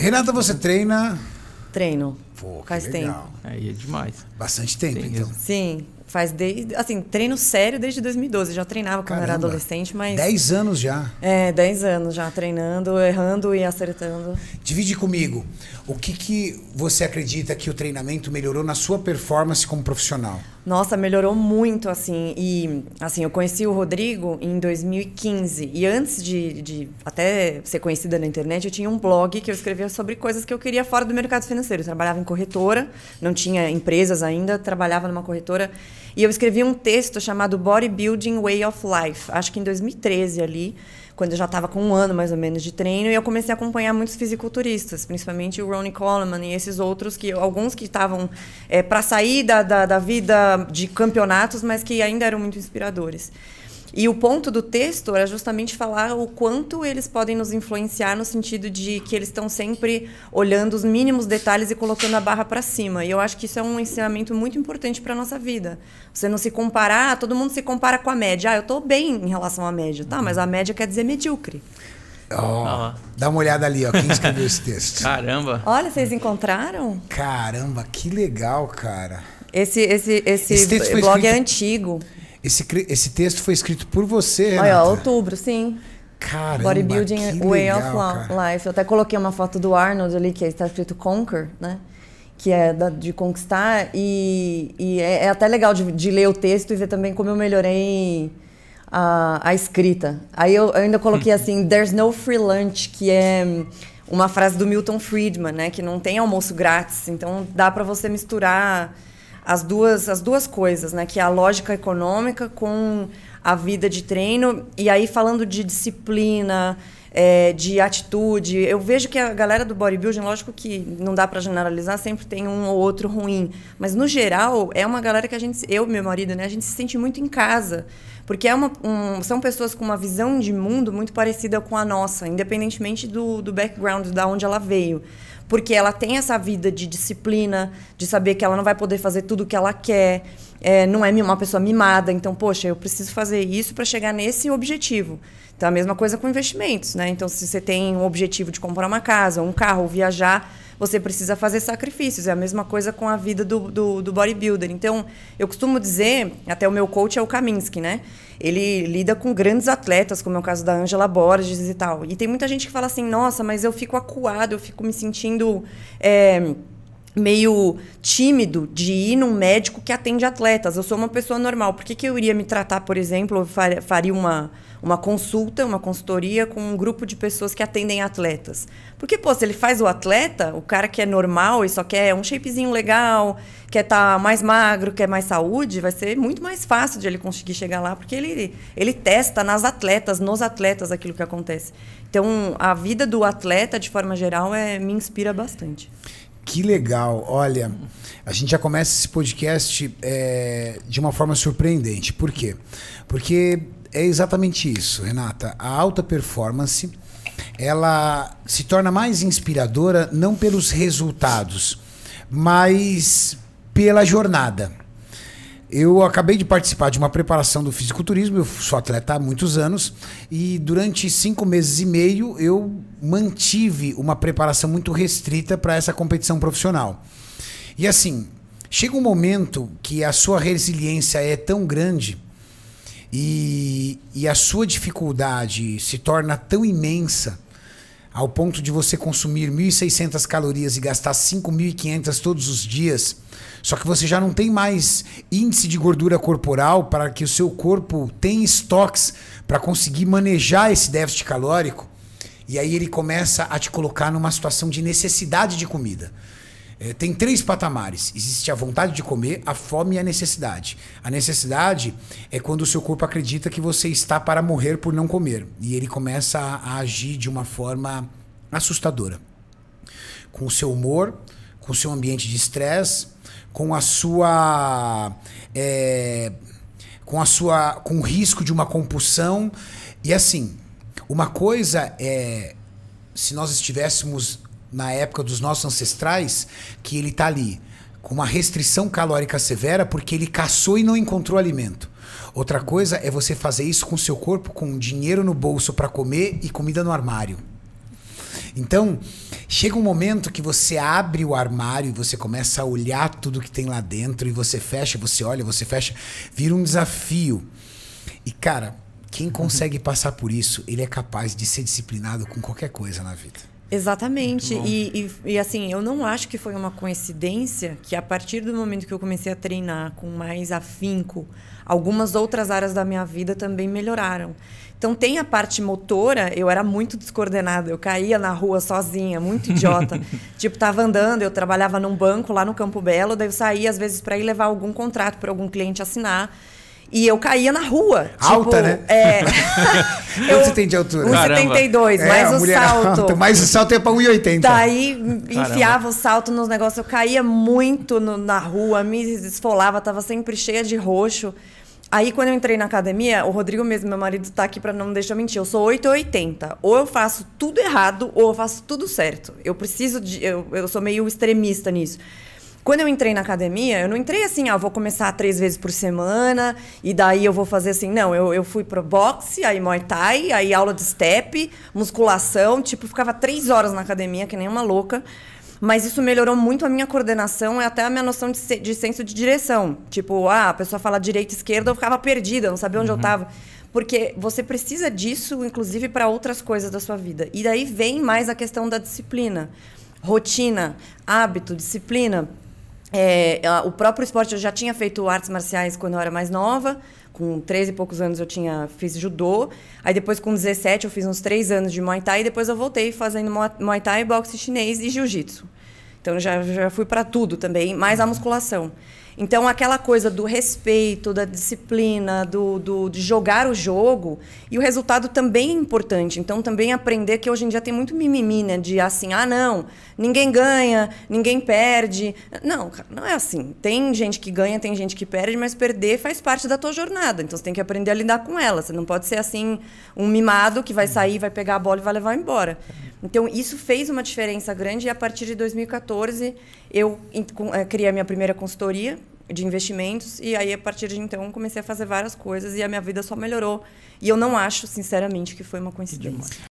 Renata, você treina? Treino. Pô, faz legal. tempo. Aí é demais. Bastante tempo, Sim, então. Sim, faz desde. Assim, treino sério desde 2012. Já treinava quando Caramba. era adolescente, mas. 10 anos já. É, 10 anos já treinando, errando e acertando. Divide comigo. O que, que você acredita que o treinamento melhorou na sua performance como profissional? Nossa, melhorou muito, assim. E, assim, eu conheci o Rodrigo em 2015. E antes de, de até ser conhecida na internet, eu tinha um blog que eu escrevia sobre coisas que eu queria fora do mercado financeiro. Eu trabalhava em corretora, não tinha empresas ainda, trabalhava numa corretora. E eu escrevi um texto chamado Bodybuilding Way of Life, acho que em 2013 ali, quando eu já estava com um ano mais ou menos de treino, e eu comecei a acompanhar muitos fisiculturistas, principalmente o Ronnie Coleman e esses outros, que alguns que estavam é, eh, para sair da, da, da vida de campeonatos, mas que ainda eram muito inspiradores. E o ponto do texto era justamente falar o quanto eles podem nos influenciar no sentido de que eles estão sempre olhando os mínimos detalhes e colocando a barra para cima. E eu acho que isso é um ensinamento muito importante para nossa vida. Você não se comparar, ah, todo mundo se compara com a média. Ah, eu estou bem em relação à média, tá? Mas a média quer dizer medíocre. Oh, Dá uma olhada ali, ó, quem escreveu esse texto. Caramba. Olha, vocês encontraram? Caramba, que legal, cara. Esse, esse, esse, esse blog é escrito... é antigo. Esse, esse texto foi escrito por você, outubro, sim. Caramba, Bodybuilding Way legal, of cara. Life. Eu até coloquei uma foto do Arnold ali, que está escrito Conquer, né? Que é da, de conquistar. E, e é, é, até legal de, de ler o texto e ver também como eu melhorei a, a escrita. Aí eu, eu ainda coloquei assim, There's no free lunch, que é uma frase do Milton Friedman, né? Que não tem almoço grátis. Então dá para você misturar as duas, as duas coisas, né? Que é a lógica econômica com a vida de treino. E aí, falando de disciplina, é, de atitude, eu vejo que a galera do bodybuilding, lógico que não dá para generalizar, sempre tem um ou outro ruim. Mas, no geral, é uma galera que a gente, eu e meu marido, né? A gente se sente muito em casa. Porque é uma, um, são pessoas com uma visão de mundo muito parecida com a nossa, independentemente do, do background, da onde ela veio porque ela tem essa vida de disciplina, de saber que ela não vai poder fazer tudo o que ela quer, é, não é uma pessoa mimada, então, poxa, eu preciso fazer isso para chegar nesse objetivo. Então, é a mesma coisa com investimentos, né? Então, se você tem um objetivo de comprar uma casa, um carro, ou viajar, você precisa fazer sacrifícios. É a mesma coisa com a vida do, do, do bodybuilder. Então, eu costumo dizer, até o meu coach é o Kaminsky, né? Ele lida com grandes atletas, como é o caso da Angela Borges e tal. E tem muita gente que fala assim, nossa, mas eu fico acuado, eu fico me sentindo... É, meio tímido de ir num médico que atende atletas. Eu sou uma pessoa normal. Por que, que eu iria me tratar, por exemplo, eu faria uma, uma consulta, uma consultoria com um grupo de pessoas que atendem atletas? Porque, pô, se ele faz o atleta, o cara que é normal e só quer um shapezinho legal, quer estar tá mais magro, quer mais saúde, vai ser muito mais fácil de ele conseguir chegar lá, porque ele, ele testa nas atletas, nos atletas, aquilo que acontece. Então, a vida do atleta, de forma geral, é, me inspira bastante. Que legal. Olha, a gente já começa esse podcast é, de uma forma surpreendente. Por quê? Porque é exatamente isso, Renata. A alta performance ela se torna mais inspiradora não pelos resultados, mas pela jornada. Eu acabei de participar de uma preparação do fisiculturismo, eu sou atleta há muitos anos, e durante cinco meses e meio eu mantive uma preparação muito restrita para essa competição profissional. E assim, chega um momento que a sua resiliência é tão grande e, e a sua dificuldade se torna tão imensa ao ponto de você consumir 1.600 calorias e gastar 5.500 todos os dias, só que você já não tem mais índice de gordura corporal para que o seu corpo tenha estoques para conseguir manejar esse déficit calórico, e aí ele começa a te colocar numa situação de necessidade de comida. É, tem três patamares: existe a vontade de comer, a fome e a necessidade. A necessidade é quando o seu corpo acredita que você está para morrer por não comer. E ele começa a, a agir de uma forma assustadora com o seu humor, com o seu ambiente de estresse, com a sua. É, com a sua. com o risco de uma compulsão. E assim, uma coisa é se nós estivéssemos na época dos nossos ancestrais, que ele está ali com uma restrição calórica severa porque ele caçou e não encontrou alimento. Outra coisa é você fazer isso com seu corpo, com dinheiro no bolso para comer e comida no armário. Então, chega um momento que você abre o armário e você começa a olhar tudo que tem lá dentro e você fecha, você olha, você fecha, vira um desafio. E cara, quem uhum. consegue passar por isso, ele é capaz de ser disciplinado com qualquer coisa na vida. Exatamente. E, e, e, assim, eu não acho que foi uma coincidência que a partir do momento que eu comecei a treinar com mais afinco, algumas outras áreas da minha vida também melhoraram. Então tem a parte motora, eu era muito descoordenada, eu caía na rua sozinha, muito idiota. tipo, tava andando, eu trabalhava num banco lá no Campo Belo, daí eu saía às vezes para ir levar algum contrato para algum cliente assinar. E eu caía na rua. Alta, tipo, né? É. eu, você tem de altura? 1,72, é, mais é, o salto. Alta, mais o salto ia é pra 1,80. Daí enfiava o salto nos negócios. Eu caía muito no, na rua, me esfolava, tava sempre cheia de roxo. Aí, quando eu entrei na academia, o Rodrigo mesmo, meu marido, tá aqui para não me deixar mentir. Eu sou 880. Ou eu faço tudo errado, ou eu faço tudo certo. Eu preciso de. Eu, eu sou meio extremista nisso. Quando eu entrei na academia, eu não entrei assim, ah, vou começar três vezes por semana e daí eu vou fazer assim. Não, eu, eu fui pro boxe, aí muay thai, aí aula de step, musculação. Tipo, ficava três horas na academia, que nem uma louca. Mas isso melhorou muito a minha coordenação e até a minha noção de, de senso de direção. Tipo, ah, a pessoa fala direita, esquerda, eu ficava perdida, não sabia onde uhum. eu estava porque você precisa disso, inclusive, para outras coisas da sua vida. E daí vem mais a questão da disciplina, rotina, hábito, disciplina. É, o próprio esporte, eu já tinha feito artes marciais quando eu era mais nova. Com 13 e poucos anos eu tinha fiz judô. Aí depois com 17 eu fiz uns 3 anos de Muay Thai e depois eu voltei fazendo Muay Thai, boxe chinês e jiu-jitsu. Então eu já, já fui para tudo também, mais a musculação. Então, aquela coisa do respeito, da disciplina, do, do, de jogar o jogo. E o resultado também é importante. Então, também aprender que hoje em dia tem muito mimimi, né? De assim, ah, não, ninguém ganha, ninguém perde. Não, cara, não é assim. Tem gente que ganha, tem gente que perde, mas perder faz parte da tua jornada. Então, você tem que aprender a lidar com ela. Você não pode ser assim, um mimado que vai uhum. sair, vai pegar a bola e vai levar embora. Então, isso fez uma diferença grande. E a partir de 2014, eu eh, criei a minha primeira consultoria de investimentos e aí a partir de então comecei a fazer várias coisas e a minha vida só melhorou e eu não acho sinceramente que foi uma coincidência